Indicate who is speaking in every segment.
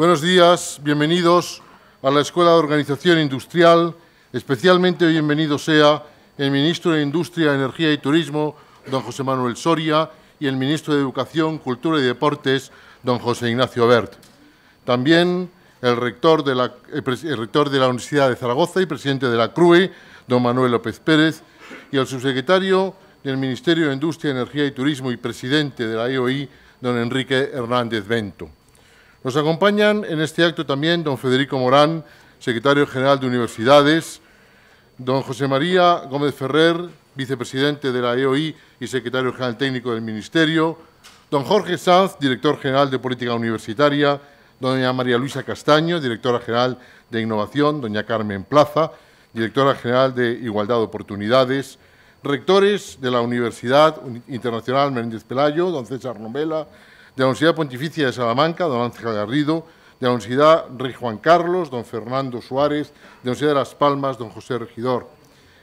Speaker 1: Buenos días, bienvenidos a la Escuela de Organización Industrial. Especialmente bienvenido sea el ministro de Industria, Energía y Turismo, don José Manuel Soria, y el ministro de Educación, Cultura y Deportes, don José Ignacio Bert. También el rector de la, rector de la Universidad de Zaragoza y presidente de la CRUE, don Manuel López Pérez, y el subsecretario del Ministerio de Industria, Energía y Turismo y presidente de la IOI, e don Enrique Hernández Bento. Nos acompañan en este acto también don Federico Morán, secretario general de Universidades, don José María Gómez Ferrer, vicepresidente de la EOI y secretario general técnico del Ministerio, don Jorge Sanz, director general de Política Universitaria, doña María Luisa Castaño, directora general de Innovación, doña Carmen Plaza, directora general de Igualdad de Oportunidades, rectores de la Universidad Internacional Menéndez Pelayo, don César Rombela, de la Universidad Pontificia de Salamanca, don Ángel Garrido, de la Universidad Rey Juan Carlos, don Fernando Suárez, de la Universidad de Las Palmas, don José Regidor,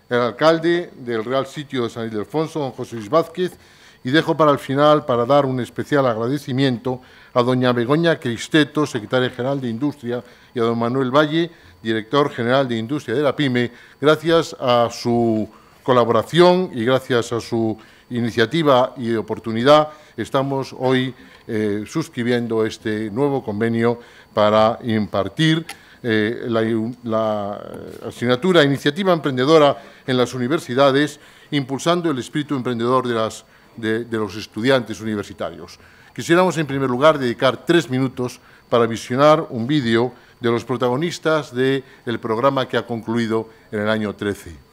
Speaker 1: el alcalde del Real Sitio de San Ildefonso, don José Luis Vázquez, y dejo para el final para dar un especial agradecimiento a doña Begoña Cristeto, secretaria general de Industria, y a don Manuel Valle, director general de Industria de la PYME, gracias a su colaboración y gracias a su iniciativa y oportunidad estamos hoy eh, suscribiendo este nuevo convenio para impartir eh, la, eh, asignatura Iniciativa Emprendedora en las universidades, impulsando el espíritu emprendedor de, los estudiantes universitarios. Quisiéramos, en primer lugar, dedicar tres minutos para visionar un vídeo de los protagonistas del programa que ha concluido en el año 13.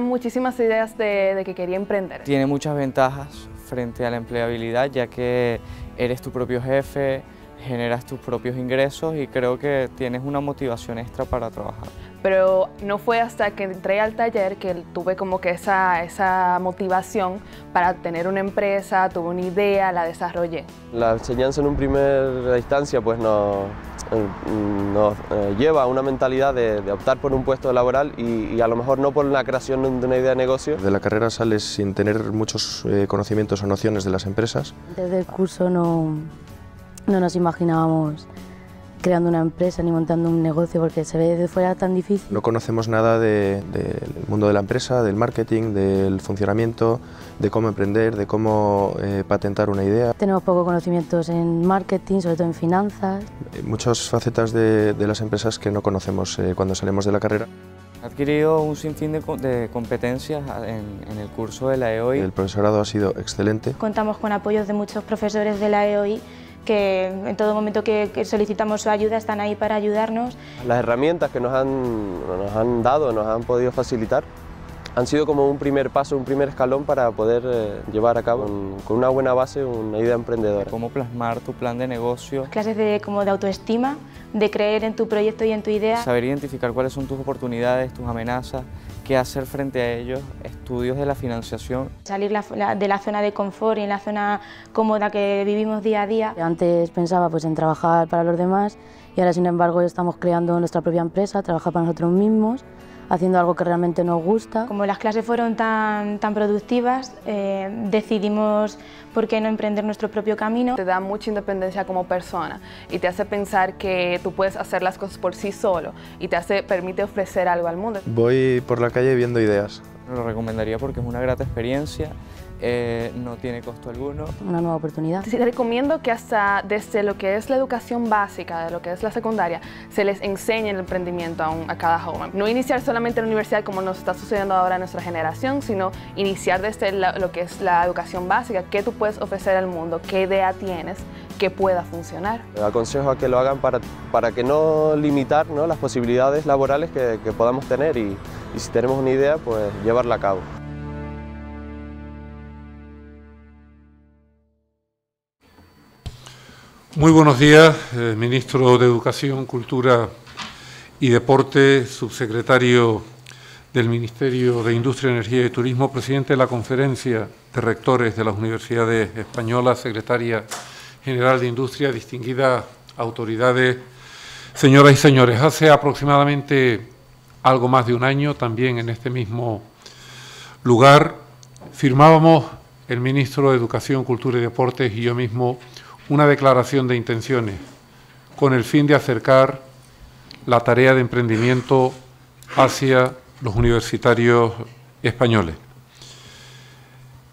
Speaker 1: muchísimas ideas de, de que quería emprender.
Speaker 2: Tiene muchas ventajas frente a la empleabilidad, ya que eres tu propio jefe, generas tus propios ingresos y creo que tienes una motivación extra para trabajar.
Speaker 1: Pero no fue hasta que entré al taller que tuve como que esa, esa motivación para tener una empresa, tuve una idea, la desarrollé.
Speaker 2: La enseñanza en un primer instancia pues no, eh, nos eh, lleva a una mentalidad de, optar por un puesto laboral y, a lo mejor no por la creación de una idea de negocio. De la carrera sales sin tener muchos eh, conocimientos o nociones de las empresas. Desde el curso no, no nos imaginábamos creando una empresa ni montando un negocio porque se ve desde fuera tan difícil. No conocemos nada del mundo de la empresa, del marketing, del funcionamiento, de cómo emprender, de cómo eh, patentar una idea. Tenemos pocos conocimientos en marketing, sobre todo en finanzas. Eh, muchas facetas de, de las empresas que no conocemos eh, cuando salimos de la carrera. He adquirido un sinfín de, competencias ah, en, en, el curso de la EOI. El profesorado ha sido excelente. Contamos con apoyos de muchos profesores de la EOI que en todo momento que, solicitamos su ayuda están ahí para ayudarnos. Las herramientas que nos nos han dado, nos han podido facilitar, han sido como un primer paso, un primer escalón para poder eh, llevar a cabo con una buena base una idea emprendedora. Cómo plasmar tu plan de negocio. Clases de, como de autoestima, de creer en tu proyecto y en tu idea. Saber identificar cuáles son tus oportunidades, tus amenazas, qué hacer frente a ellos, estudios de la financiación. Salir de la zona de confort y en la zona cómoda que vivimos día a día. Antes pensaba pues, en trabajar para los demás y ahora sin embargo estamos creando nuestra propia empresa, trabajar para nosotros mismos haciendo algo que realmente nos gusta. Como las clases
Speaker 1: fueron tan, tan productivas, eh, decidimos por qué no emprender nuestro propio camino. Te da mucha independencia como persona y te hace pensar que tú puedes hacer las cosas por sí solo y te hace, permite ofrecer algo al mundo.
Speaker 2: Voy por la calle viendo ideas. Lo recomendaría porque es una grata experiencia eh, no tiene costo alguno. Una nueva oportunidad.
Speaker 1: te recomiendo que hasta desde lo que es la educación básica, de lo que es la secundaria, se les enseñe el emprendimiento a, a cada joven. No iniciar solamente en la universidad como nos está sucediendo ahora en nuestra generación, sino iniciar desde lo que es la educación básica, qué tú puedes ofrecer al mundo, qué idea tienes que pueda funcionar.
Speaker 2: Aconsejo a que lo hagan para, que no limitar las posibilidades laborales que, podamos tener y, y si tenemos una idea, pues llevarla a
Speaker 3: cabo. Muy buenos días, eh, ministro de Educación, Cultura y Deporte, subsecretario del Ministerio de Industria, Energía y Turismo, presidente de la Conferencia de Rectores de las Universidades Españolas, secretaria general de Industria, distinguidas autoridades, señoras y señores. Hace aproximadamente algo más de un año, también en este mismo lugar, firmábamos el ministro de Educación, Cultura y Deportes y yo mismo una declaración de intenciones con el fin de acercar la tarea de emprendimiento hacia los universitarios españoles.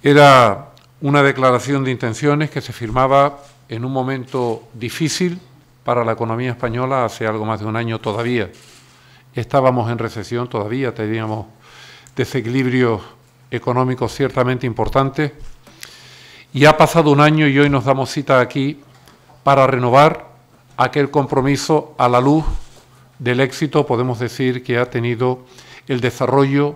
Speaker 3: Era una declaración de intenciones que se firmaba en un momento difícil para la economía española hace algo más de un año todavía. Estábamos en recesión todavía, teníamos desequilibrios económicos ciertamente importantes y ha pasado un año y hoy nos damos cita aquí para renovar aquel compromiso a la luz del éxito, podemos decir, que ha tenido el desarrollo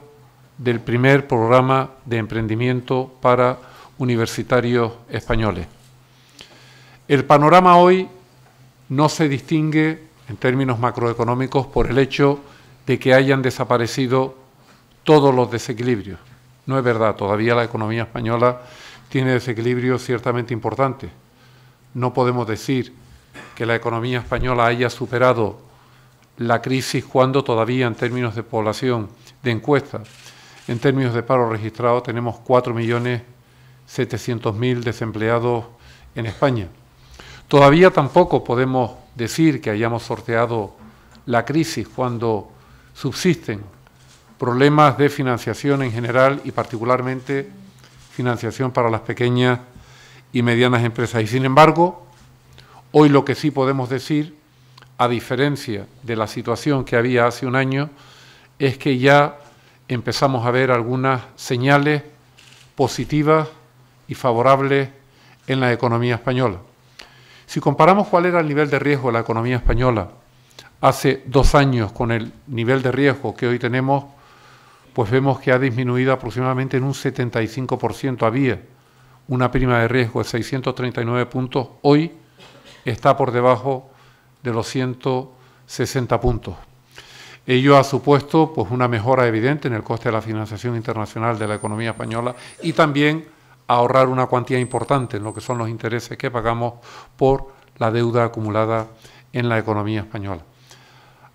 Speaker 3: del primer programa de emprendimiento para universitarios españoles. El panorama hoy no se distingue en términos macroeconómicos por el hecho de que hayan desaparecido todos los desequilibrios. No es verdad, todavía la economía española tiene desequilibrios ciertamente importante. No podemos decir que la economía española haya superado la crisis cuando todavía en términos de población de encuesta, en términos de paro registrado, tenemos 4.700.000 desempleados en España. Todavía tampoco podemos decir que hayamos sorteado la crisis cuando subsisten problemas de financiación en general y particularmente financiación para las pequeñas y medianas empresas. Y sin embargo, hoy lo que sí podemos decir, a diferencia de la situación que había hace un año, es que ya empezamos a ver algunas señales positivas y favorables en la economía española. Si comparamos cuál era el nivel de riesgo de la economía española hace dos años con el nivel de riesgo que hoy tenemos, pues vemos que ha disminuido aproximadamente en un 75%. Había una prima de riesgo de 639 puntos, hoy está por debajo de los 160 puntos. Ello ha supuesto pues, una mejora evidente en el coste de la financiación internacional de la economía española y también ahorrar una cuantía importante en lo que son los intereses que pagamos por la deuda acumulada en la economía española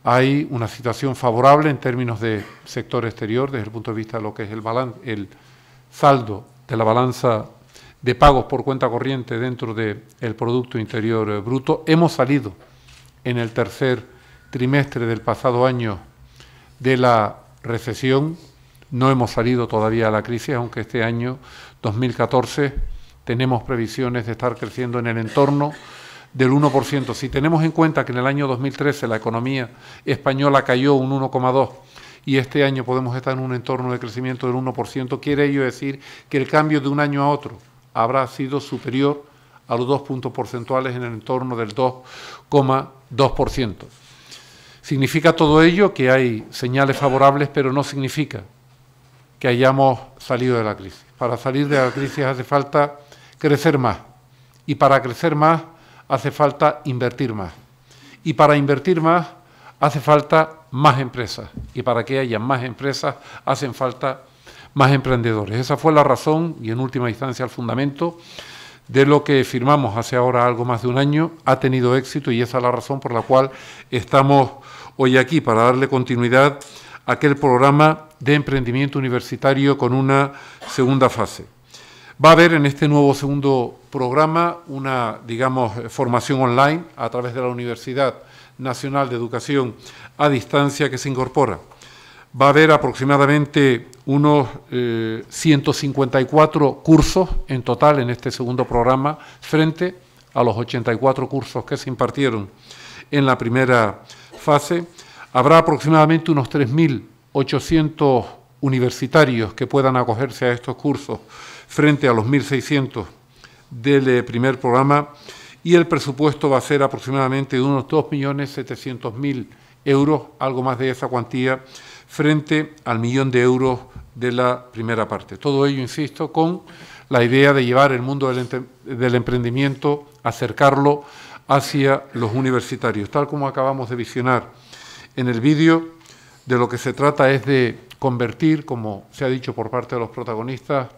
Speaker 3: hay una situación favorable en términos de sector exterior desde el punto de vista de lo que es el, el saldo de la balanza de pagos por cuenta corriente dentro del Producto Interior Bruto. Hemos salido en el tercer trimestre del pasado año de la recesión. No hemos salido todavía a la crisis, aunque este año 2014 tenemos previsiones de estar creciendo en el entorno del 1%. Si tenemos en cuenta que en el año 2013 la economía española cayó un 1,2% y este año podemos estar en un entorno de crecimiento del 1%, quiere ello decir que el cambio de un año a otro habrá sido superior a los dos puntos porcentuales en el entorno del 2,2%. Significa todo ello que hay señales favorables, pero no significa que hayamos salido de la crisis. Para salir de la crisis hace falta crecer más. Y para crecer más hace falta invertir más. Y para invertir más hace falta más empresas. Y para que haya más empresas hacen falta más emprendedores. Esa fue la razón y en última instancia el fundamento de lo que firmamos hace ahora algo más de un año. Ha tenido éxito y esa es la razón por la cual estamos hoy aquí, para darle continuidad a aquel programa de emprendimiento universitario con una segunda fase. Va a haber en este nuevo segundo programa una, digamos, eh, formación online a través de la Universidad Nacional de Educación a Distancia que se incorpora. Va a haber aproximadamente unos 154 eh, cursos en total en este segundo programa frente a los 84 cursos que se impartieron en la primera fase. Habrá aproximadamente unos 3.800 universitarios que puedan acogerse a estos cursos frente a los 1.600 del eh, primer programa y el presupuesto va a ser aproximadamente de unos 2.700.000 euros, algo más de esa cuantía, frente al millón de euros de la primera parte. Todo ello, insisto, con la idea de llevar el mundo del, del emprendimiento, acercarlo hacia los universitarios, tal como acabamos de visionar en el vídeo, de lo que se trata es de convertir, como se ha dicho por parte de los protagonistas,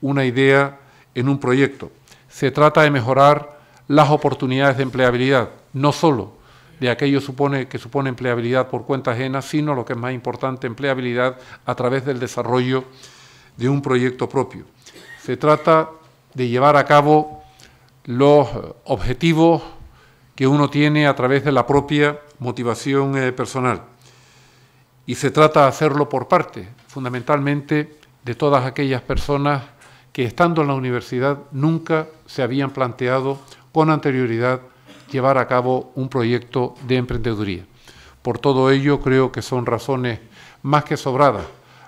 Speaker 3: una idea en un proyecto. Se trata de mejorar las oportunidades de empleabilidad, no solo de aquello supone, que supone empleabilidad por cuenta ajena, sino lo que es más importante, empleabilidad a través del desarrollo de un proyecto propio. Se trata de llevar a cabo los objetivos que uno tiene a través de la propia motivación eh, personal y se trata de hacerlo por parte, fundamentalmente de todas aquellas personas que estando en la universidad nunca se habían planteado con anterioridad llevar a cabo un proyecto de emprendeduría. Por todo ello creo que son razones más que sobradas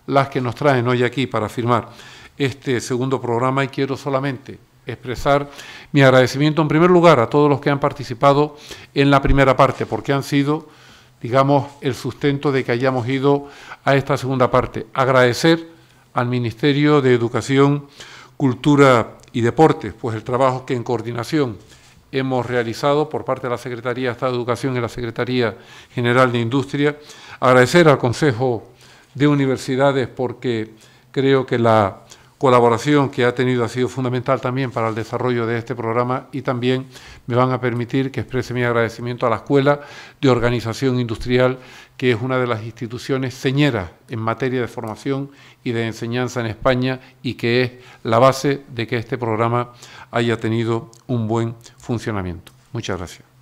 Speaker 3: las que nos traen hoy aquí para firmar este segundo programa y quiero solamente expresar mi agradecimiento en primer lugar a todos los que han participado en la primera parte, porque han sido digamos, el sustento de que hayamos ido a esta segunda parte. Agradecer al Ministerio de Educación, Cultura y Deportes, pues el trabajo que en coordinación hemos realizado por parte de la Secretaría de Estado de Educación y la Secretaría General de Industria. Agradecer al Consejo de Universidades porque creo que la colaboración que ha tenido ha sido fundamental también para el desarrollo de este programa y también me van a permitir que exprese mi agradecimiento a la Escuela de Organización Industrial, que es una de las instituciones señeras en materia de formación y de enseñanza en España y que es la base de que este programa haya tenido un buen funcionamiento. Muchas gracias.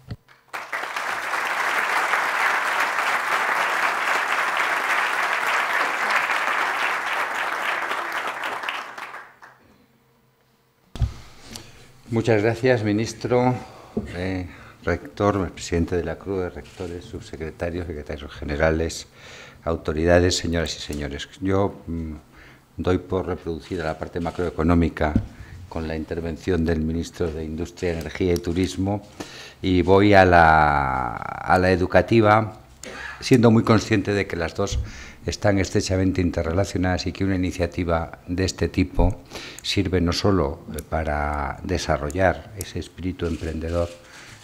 Speaker 2: Muchas gracias, ministro, eh, rector, presidente de la Cruz de rectores, subsecretarios, secretarios generales, autoridades, señoras y señores. Yo mm, doy por reproducida la parte macroeconómica con la intervención del ministro de Industria, Energía y Turismo y voy a a la educativa, siendo muy consciente de que las dos están estrechamente interrelacionadas y que una iniciativa de este tipo sirve no solo eh, para desarrollar ese espíritu emprendedor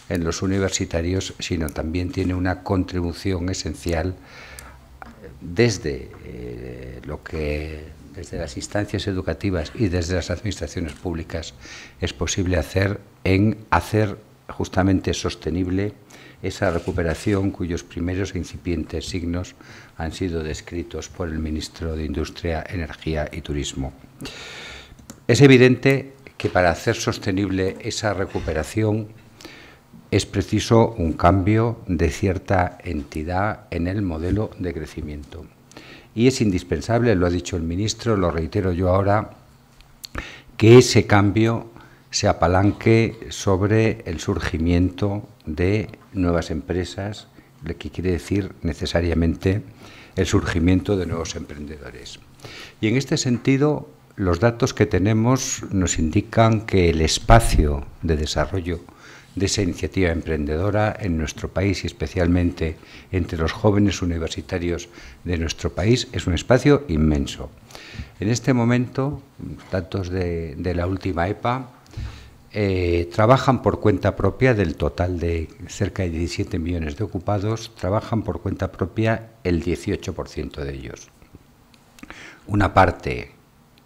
Speaker 2: en los universitarios, sino también tiene una contribución esencial eh, desde eh, lo que desde las instancias educativas y desde las administraciones públicas es posible hacer en hacer justamente sostenible esa recuperación cuyos primeros e incipientes signos han sido descritos por el ministro de Industria, Energía y Turismo. Es evidente que para hacer sostenible esa recuperación es preciso un cambio de cierta entidad en el modelo de crecimiento. Y es indispensable, lo ha dicho el ministro, lo reitero yo ahora, que ese cambio se apalanque sobre el surgimiento de nuevas empresas, lo que quiere decir necesariamente el surgimiento de nuevos emprendedores. Y en este sentido, los datos que tenemos nos indican que el espacio de desarrollo de esa iniciativa emprendedora en nuestro país y especialmente entre los jóvenes universitarios de nuestro país es un espacio inmenso. En este momento, datos de, de la última EPA, eh, trabajan por cuenta propia del total de cerca de 17 millones de ocupados, trabajan por cuenta propia el 18% de ellos. Una parte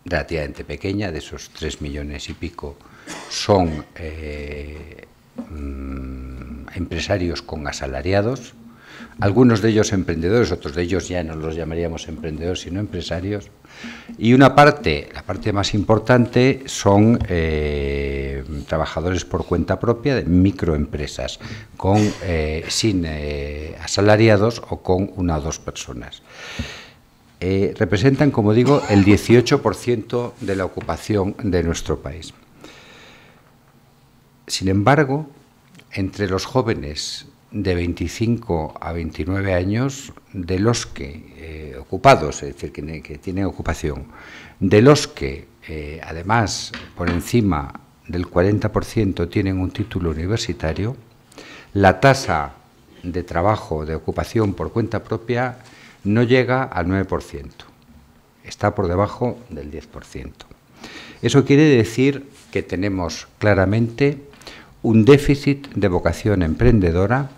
Speaker 2: relativamente pequeña de esos 3 millones y pico son eh, mm, empresarios con asalariados, algunos de ellos emprendedores, otros de ellos ya no los llamaríamos emprendedores, sino empresarios. Y una parte, la parte más importante, son eh, trabajadores por cuenta propia de microempresas, con, eh, sin eh, asalariados o con una o dos personas. representan, como digo, el 18% de la ocupación de nuestro país. Sin embargo, entre los jóvenes de 25 a 29 años de los que, eh, ocupados, es decir, que, tienen ocupación, de los que, eh, además, por encima del 40% tienen un título universitario, la tasa de trabajo, de ocupación por cuenta propia, no llega al 9%, está por debajo del 10%. Eso quiere decir que tenemos claramente un déficit de vocación emprendedora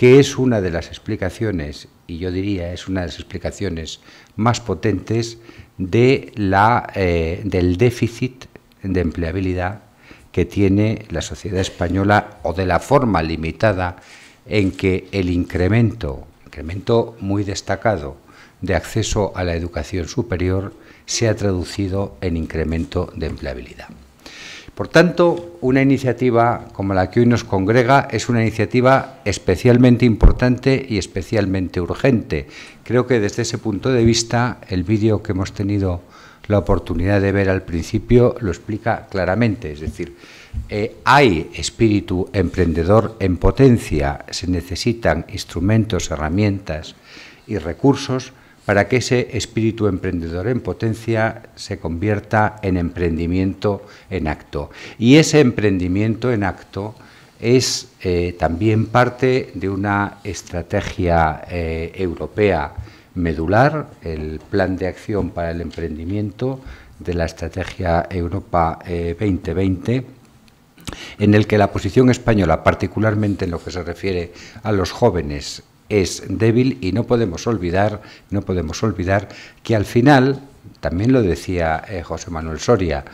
Speaker 2: que es una de las explicaciones, y yo diría es una de las explicaciones más potentes eh, del déficit de empleabilidad que tiene la sociedad española o de la forma limitada en que el incremento, incremento muy destacado de acceso a la educación superior, se ha traducido en incremento de empleabilidad. Por tanto, una iniciativa como la que hoy nos congrega es una iniciativa especialmente importante y especialmente urgente. Creo que desde ese punto de vista el vídeo que hemos tenido la oportunidad de ver al principio lo explica claramente, es decir, eh, hay espíritu emprendedor en potencia, se necesitan instrumentos, herramientas y recursos para que ese espíritu emprendedor en potencia se convierta en emprendimiento en acto. Y ese emprendimiento en acto es eh, también parte de una estrategia eh, europea medular, el Plan de Acción para el Emprendimiento de la Estrategia Europa 2020 eh, en el que la posición española, particularmente en lo que se refiere a los jóvenes es débil y no podemos olvidar, no podemos olvidar que al final, también lo decía eh, José Manuel Soria,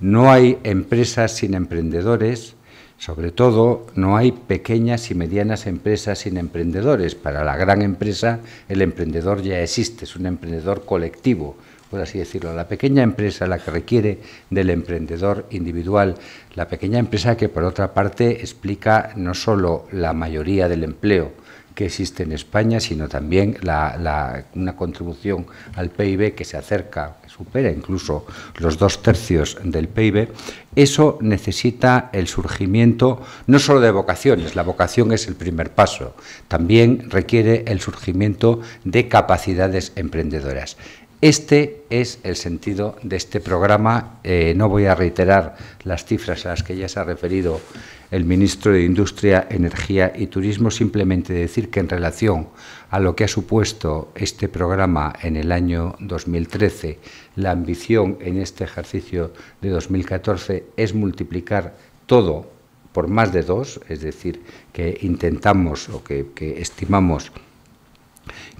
Speaker 2: no hay empresas sin emprendedores, sobre todo, no hay pequeñas y medianas empresas sin emprendedores. Para la gran empresa, el emprendedor ya existe, es un emprendedor colectivo, por así decirlo. La pequeña empresa, la que requiere del emprendedor individual, la pequeña empresa que, por otra parte, explica no solo la mayoría del empleo, que existe en España, sino también una contribución al PIB que se acerca, que supera incluso los dos tercios del PIB, eso necesita el surgimiento no solo de vocaciones, la vocación es el primer paso, también requiere el surgimiento de capacidades emprendedoras. Este es el sentido de este programa. Eh, no voy a reiterar las cifras a las que ya se ha referido el ministro de Industria, Energía y Turismo simplemente decir que en relación a lo que ha supuesto este programa en el año 2013, la ambición en este ejercicio de 2014 es multiplicar todo por más de dos, es decir, que intentamos o que, que estimamos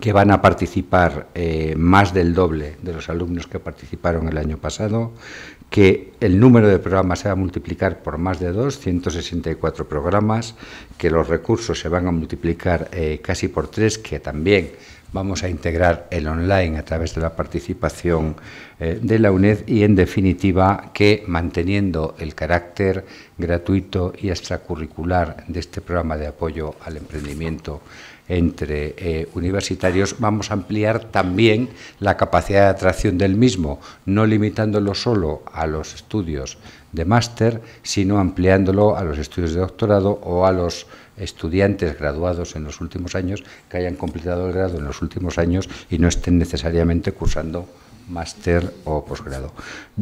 Speaker 2: que van a participar eh, más del doble de los alumnos que participaron el año pasado, que el número de programas se va a multiplicar por más de dos, 164 programas, que los recursos se van a multiplicar eh, casi por tres, que también vamos a integrar el online a través de la participación eh, de la UNED y, en definitiva, que manteniendo el carácter gratuito y extracurricular de este programa de apoyo al emprendimiento, entre eh, universitarios, vamos a ampliar también la capacidad de atracción del mismo, no limitándolo solo a los estudios de máster, sino ampliándolo a los estudios de doctorado o a los estudiantes graduados en los últimos años que hayan completado el grado en los últimos años y no estén necesariamente cursando máster o posgrado.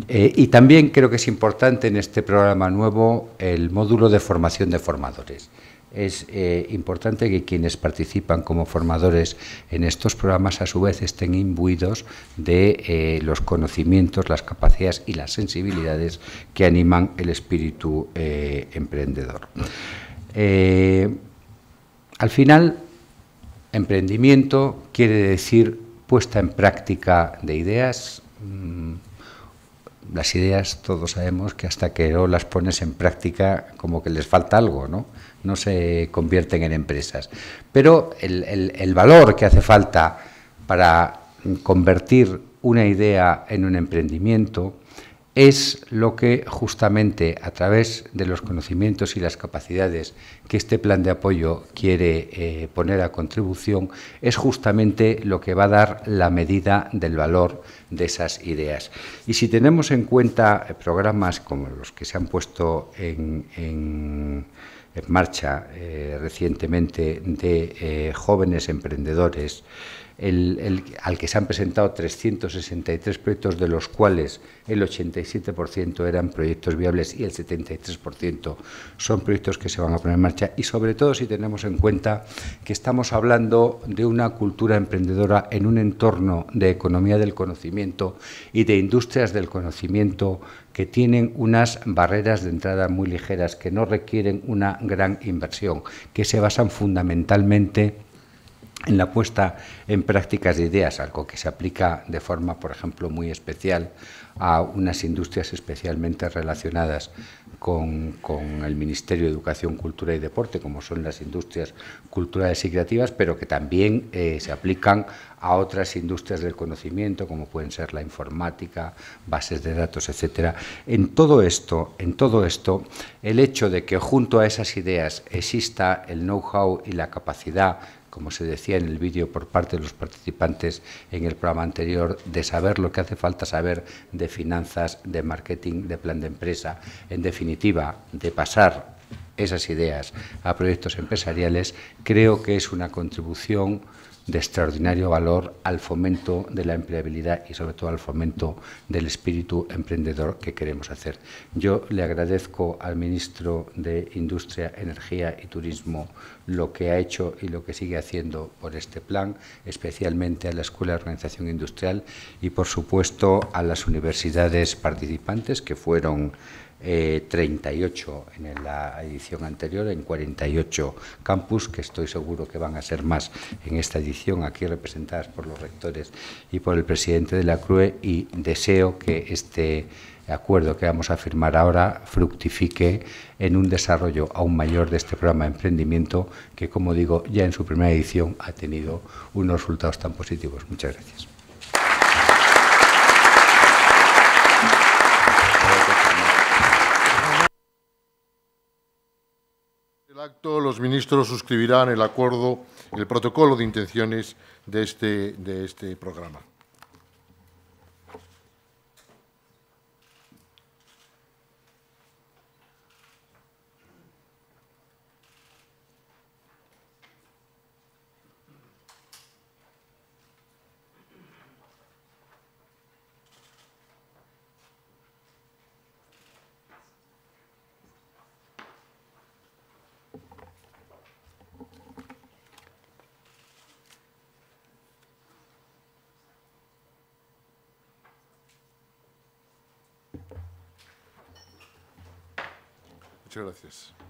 Speaker 2: Eh, y también creo que es importante en este programa nuevo el módulo de formación de formadores es eh, importante que quienes participan como formadores en estos programas a su vez estén imbuidos de eh, los conocimientos, las capacidades y las sensibilidades que animan el espíritu eh, emprendedor. al final, emprendimiento quiere decir puesta en práctica de ideas. Mm, las ideas todos sabemos que hasta que no las pones en práctica como que les falta algo, ¿no? no se convierten en empresas. Pero el, valor que hace falta para convertir una idea en un emprendimiento es lo que justamente a través de los conocimientos y las capacidades que este plan de apoyo quiere eh, poner a contribución, es justamente lo que va a dar la medida del valor de esas ideas. Y si tenemos en cuenta programas como los que se han puesto en en marcha eh, recientemente de eh, jóvenes emprendedores, al que se han presentado 363 proyectos, de los cuales el 87% eran proyectos viables y el 73% son proyectos que se van a poner en marcha. Y sobre todo si tenemos en cuenta que estamos hablando de una cultura emprendedora en un entorno de economía del conocimiento y de industrias del conocimiento que tienen unas barreras de entrada muy ligeras, que no requieren una gran inversión, que se basan fundamentalmente en la puesta en prácticas de ideas, algo que se aplica de forma, por ejemplo, muy especial a unas industrias especialmente relacionadas con, el Ministerio de Educación, Cultura y Deporte, como son las industrias culturales y creativas, pero que también eh, se aplican a otras industrias del conocimiento, como pueden ser la informática, bases de datos, etcétera. En todo esto, en todo esto, el hecho de que junto a esas ideas exista el know-how y la capacidad como se decía en el vídeo por parte de los participantes en el programa anterior, de saber lo que hace falta saber de finanzas, de marketing, de plan de empresa, en definitiva, de pasar esas ideas a proyectos empresariales, creo que es una contribución de extraordinario valor al fomento de la empleabilidad y sobre todo al fomento del espíritu emprendedor que queremos hacer. Yo le agradezco al ministro de Industria, Energía y Turismo lo que ha hecho y lo que sigue haciendo por este plan, especialmente a la Escuela de Organización Industrial y, por supuesto, a las universidades participantes que fueron 38 eh, en la edición anterior, en 48 campus, que estoy seguro que van a ser más en esta edición, aquí representadas por los rectores y por el presidente de la CRUE, y deseo que este acuerdo que vamos a firmar ahora fructifique en un desarrollo aún mayor de este programa de emprendimiento que, como digo, ya en su primera edición ha tenido unos resultados tan positivos. Muchas gracias.
Speaker 1: acto, los ministros suscribirán el acuerdo, el protocolo de intenciones de este, este programa. gracias.